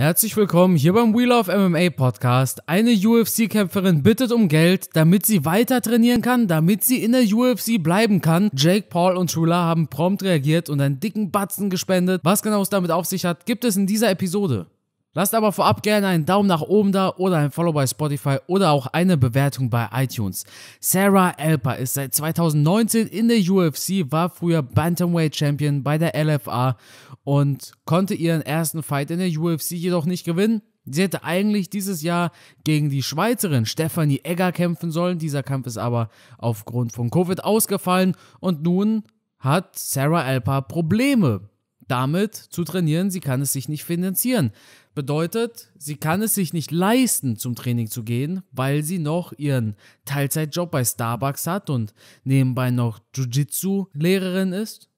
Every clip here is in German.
Herzlich willkommen hier beim Wheel of MMA Podcast. Eine UFC-Kämpferin bittet um Geld, damit sie weiter trainieren kann, damit sie in der UFC bleiben kann. Jake Paul und Trula haben prompt reagiert und einen dicken Batzen gespendet. Was genau es damit auf sich hat, gibt es in dieser Episode. Lasst aber vorab gerne einen Daumen nach oben da oder ein Follow bei Spotify oder auch eine Bewertung bei iTunes. Sarah Elper ist seit 2019 in der UFC, war früher Bantamweight Champion bei der LFA und konnte ihren ersten Fight in der UFC jedoch nicht gewinnen. Sie hätte eigentlich dieses Jahr gegen die Schweizerin Stefanie Egger kämpfen sollen. Dieser Kampf ist aber aufgrund von Covid ausgefallen und nun hat Sarah Elper Probleme damit zu trainieren, sie kann es sich nicht finanzieren. Bedeutet, sie kann es sich nicht leisten, zum Training zu gehen, weil sie noch ihren Teilzeitjob bei Starbucks hat und nebenbei noch Jiu-Jitsu-Lehrerin ist.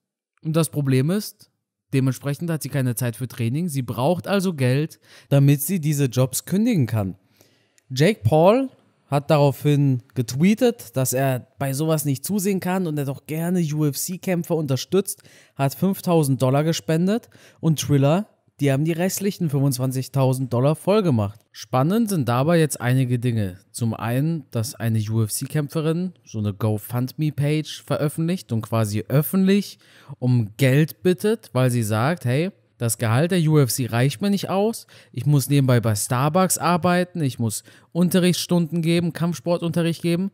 Und das Problem ist, dementsprechend hat sie keine Zeit für Training. Sie braucht also Geld, damit sie diese Jobs kündigen kann. Jake Paul hat daraufhin getweetet, dass er bei sowas nicht zusehen kann und er doch gerne UFC-Kämpfer unterstützt, hat 5000 Dollar gespendet und Triller, die haben die restlichen 25.000 Dollar vollgemacht. Spannend sind dabei jetzt einige Dinge. Zum einen, dass eine UFC-Kämpferin so eine GoFundMe-Page veröffentlicht und quasi öffentlich um Geld bittet, weil sie sagt, hey, das Gehalt der UFC reicht mir nicht aus. Ich muss nebenbei bei Starbucks arbeiten. Ich muss Unterrichtsstunden geben, Kampfsportunterricht geben.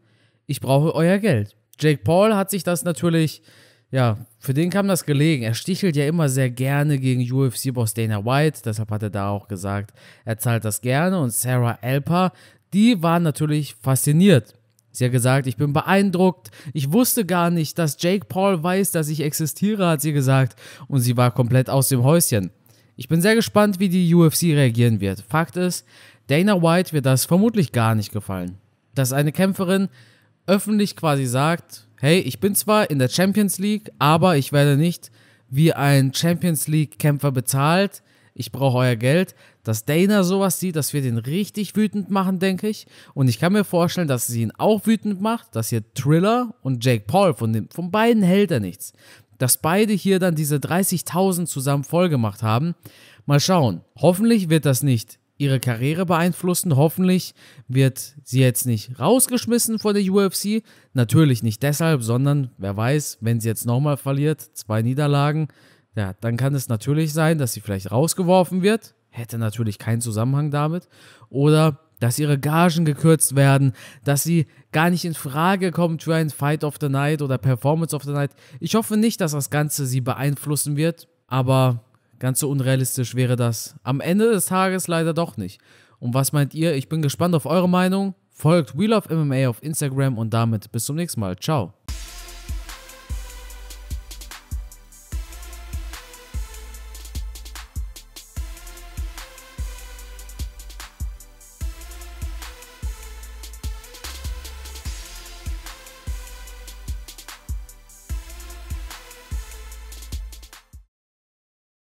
Ich brauche euer Geld. Jake Paul hat sich das natürlich, ja, für den kam das gelegen. Er stichelt ja immer sehr gerne gegen UFC-Boss Dana White. Deshalb hat er da auch gesagt, er zahlt das gerne. Und Sarah Elper, die war natürlich fasziniert Sie hat gesagt, ich bin beeindruckt. Ich wusste gar nicht, dass Jake Paul weiß, dass ich existiere, hat sie gesagt. Und sie war komplett aus dem Häuschen. Ich bin sehr gespannt, wie die UFC reagieren wird. Fakt ist, Dana White wird das vermutlich gar nicht gefallen. Dass eine Kämpferin öffentlich quasi sagt, hey, ich bin zwar in der Champions League, aber ich werde nicht wie ein Champions League-Kämpfer bezahlt ich brauche euer Geld. Dass Dana sowas sieht, das wird ihn richtig wütend machen, denke ich. Und ich kann mir vorstellen, dass sie ihn auch wütend macht, dass hier Thriller und Jake Paul, von, dem, von beiden hält er nichts. Dass beide hier dann diese 30.000 zusammen vollgemacht haben. Mal schauen. Hoffentlich wird das nicht ihre Karriere beeinflussen. Hoffentlich wird sie jetzt nicht rausgeschmissen von der UFC. Natürlich nicht deshalb, sondern wer weiß, wenn sie jetzt nochmal verliert, zwei Niederlagen, ja, dann kann es natürlich sein, dass sie vielleicht rausgeworfen wird. Hätte natürlich keinen Zusammenhang damit. Oder dass ihre Gagen gekürzt werden, dass sie gar nicht in Frage kommt für ein Fight of the Night oder Performance of the Night. Ich hoffe nicht, dass das Ganze sie beeinflussen wird, aber ganz so unrealistisch wäre das am Ende des Tages leider doch nicht. Und was meint ihr? Ich bin gespannt auf eure Meinung. Folgt Wheel of MMA auf Instagram und damit bis zum nächsten Mal. Ciao.